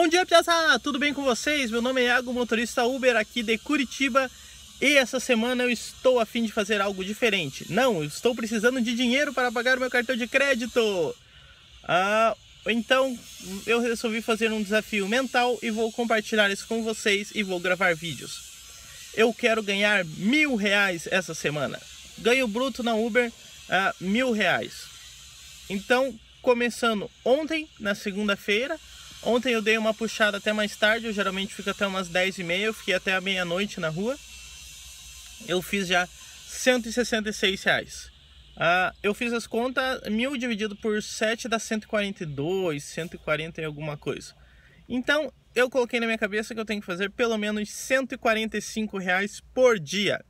Bom dia, Piazada! Tudo bem com vocês? Meu nome é Iago, motorista Uber aqui de Curitiba. E essa semana eu estou a fim de fazer algo diferente. Não, estou precisando de dinheiro para pagar o meu cartão de crédito. Ah, então eu resolvi fazer um desafio mental e vou compartilhar isso com vocês e vou gravar vídeos. Eu quero ganhar mil reais essa semana. Ganho bruto na Uber ah, mil reais. Então, começando ontem, na segunda-feira, Ontem eu dei uma puxada até mais tarde, eu geralmente fico até umas 10 e meia, eu fiquei até a meia-noite na rua. Eu fiz já 166 reais. Ah, eu fiz as contas, mil dividido por 7 dá 142, 140 e alguma coisa. Então, eu coloquei na minha cabeça que eu tenho que fazer pelo menos 145 reais por dia.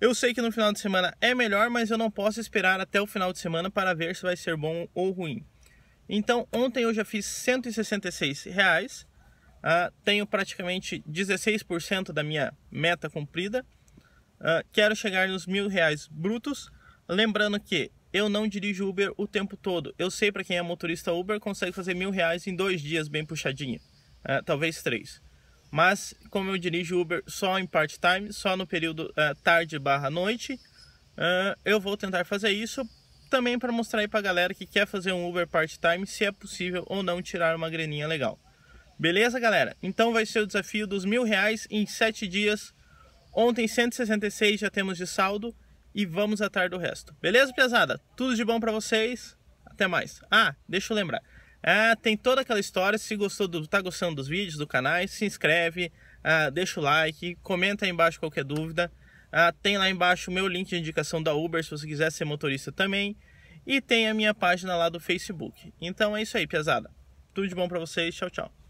Eu sei que no final de semana é melhor, mas eu não posso esperar até o final de semana para ver se vai ser bom ou ruim. Então ontem eu já fiz 166 reais, uh, tenho praticamente 16% da minha meta cumprida. Uh, quero chegar nos mil reais brutos. Lembrando que eu não dirijo Uber o tempo todo. Eu sei para quem é motorista Uber consegue fazer mil reais em dois dias bem puxadinho, uh, talvez três. Mas como eu dirijo Uber só em part-time, só no período ah, tarde/noite, eu vou tentar fazer isso também para mostrar aí a galera que quer fazer um Uber part-time se é possível ou não tirar uma graninha legal. Beleza, galera? Então vai ser o desafio dos mil reais em sete dias. Ontem 166 já temos de saldo e vamos atrás do resto. Beleza, pesada? Tudo de bom para vocês. Até mais. Ah, deixa eu lembrar. Ah, tem toda aquela história. Se gostou do, tá gostando dos vídeos do canal, se inscreve, ah, deixa o like, comenta aí embaixo qualquer dúvida. Ah, tem lá embaixo o meu link de indicação da Uber, se você quiser ser motorista também. E tem a minha página lá do Facebook. Então é isso aí, piazada. Tudo de bom para vocês. Tchau, tchau.